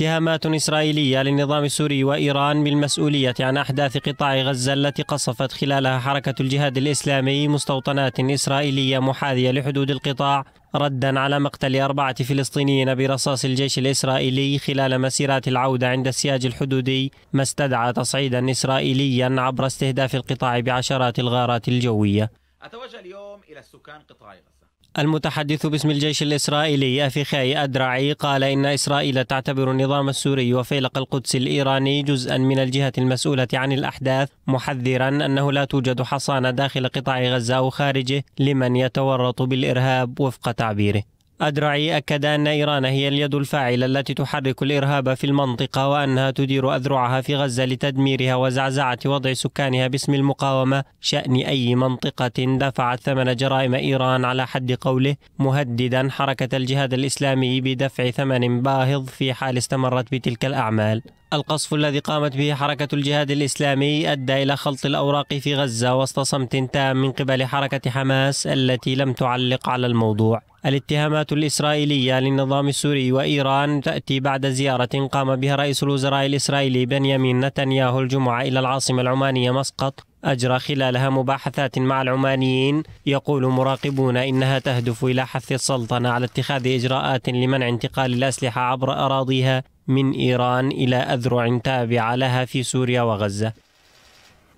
اتهامات إسرائيلية للنظام السوري وإيران بالمسؤولية عن أحداث قطاع غزة التي قصفت خلالها حركة الجهاد الإسلامي مستوطنات إسرائيلية محاذية لحدود القطاع ردا على مقتل أربعة فلسطينيين برصاص الجيش الإسرائيلي خلال مسيرات العودة عند السياج الحدودي ما استدعى تصعيدا إسرائيليا عبر استهداف القطاع بعشرات الغارات الجوية أتوجه اليوم إلى السكان قطاع غزة المتحدث باسم الجيش الإسرائيلي أفيخاي أدرعي قال إن إسرائيل تعتبر النظام السوري وفيلق القدس الإيراني جزءا من الجهة المسؤولة عن الأحداث محذرا أنه لا توجد حصانة داخل قطاع غزة أو خارجه لمن يتورط بالإرهاب وفق تعبيره أدرعي أكد أن إيران هي اليد الفاعلة التي تحرك الإرهاب في المنطقة وأنها تدير أذرعها في غزة لتدميرها وزعزعة وضع سكانها باسم المقاومة شأن أي منطقة دفعت ثمن جرائم إيران على حد قوله مهددا حركة الجهاد الإسلامي بدفع ثمن باهظ في حال استمرت بتلك الأعمال القصف الذي قامت به حركة الجهاد الإسلامي أدى إلى خلط الأوراق في غزة وسط صمت تام من قبل حركة حماس التي لم تعلق على الموضوع الاتهامات الإسرائيلية للنظام السوري وإيران تأتي بعد زيارة قام بها رئيس الوزراء الإسرائيلي بنيامين نتنياهو الجمعة إلى العاصمة العمانية مسقط أجرى خلالها مباحثات مع العمانيين يقول مراقبون إنها تهدف إلى حث السلطنة على اتخاذ إجراءات لمنع انتقال الأسلحة عبر أراضيها من إيران إلى أذرع تابعة لها في سوريا وغزة